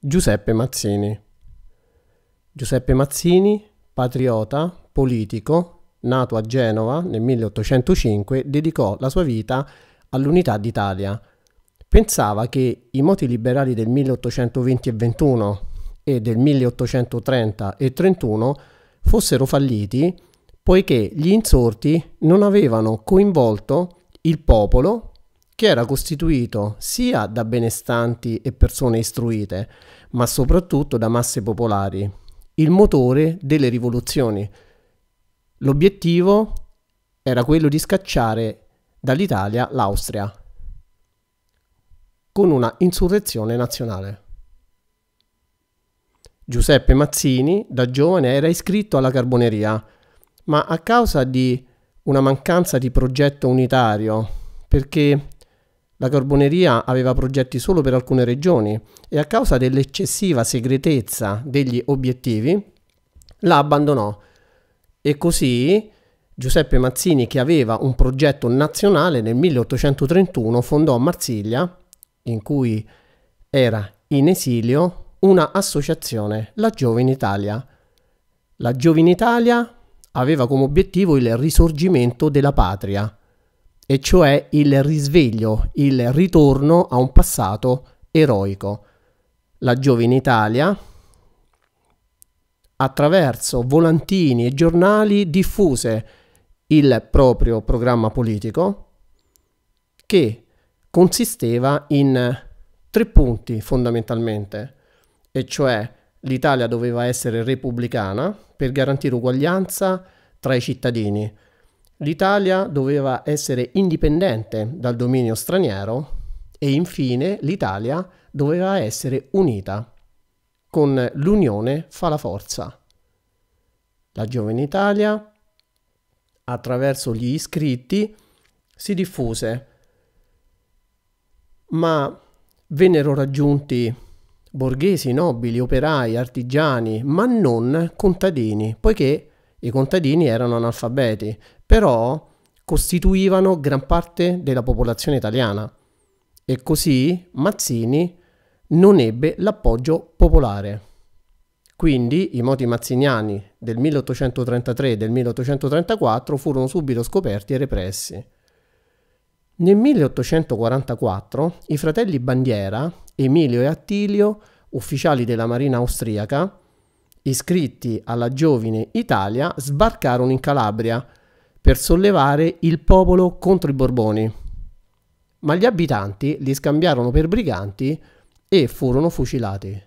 Giuseppe Mazzini. Giuseppe Mazzini, patriota, politico, nato a Genova nel 1805, dedicò la sua vita all'unità d'Italia. Pensava che i moti liberali del 1820 e 21 e del 1830 e 31 fossero falliti poiché gli insorti non avevano coinvolto il popolo che era costituito sia da benestanti e persone istruite, ma soprattutto da masse popolari, il motore delle rivoluzioni. L'obiettivo era quello di scacciare dall'Italia l'Austria con una insurrezione nazionale. Giuseppe Mazzini, da giovane, era iscritto alla Carboneria, ma a causa di una mancanza di progetto unitario, perché la carboneria aveva progetti solo per alcune regioni e a causa dell'eccessiva segretezza degli obiettivi la abbandonò e così Giuseppe Mazzini, che aveva un progetto nazionale, nel 1831 fondò a Marsiglia, in cui era in esilio, una associazione, la Giovine Italia. La Giovine Italia aveva come obiettivo il risorgimento della patria e cioè il risveglio, il ritorno a un passato eroico. La giovine Italia, attraverso volantini e giornali, diffuse il proprio programma politico che consisteva in tre punti fondamentalmente, e cioè l'Italia doveva essere repubblicana per garantire uguaglianza tra i cittadini, L'Italia doveva essere indipendente dal dominio straniero e infine l'Italia doveva essere unita. Con l'unione fa la forza. La giovane Italia, attraverso gli iscritti, si diffuse, ma vennero raggiunti borghesi, nobili, operai, artigiani, ma non contadini, poiché i contadini erano analfabeti però costituivano gran parte della popolazione italiana e così Mazzini non ebbe l'appoggio popolare. Quindi i moti mazziniani del 1833 e del 1834 furono subito scoperti e repressi. Nel 1844 i fratelli Bandiera, Emilio e Attilio, ufficiali della marina austriaca, iscritti alla giovine Italia, sbarcarono in Calabria per sollevare il popolo contro i Borboni. Ma gli abitanti li scambiarono per briganti e furono fucilati.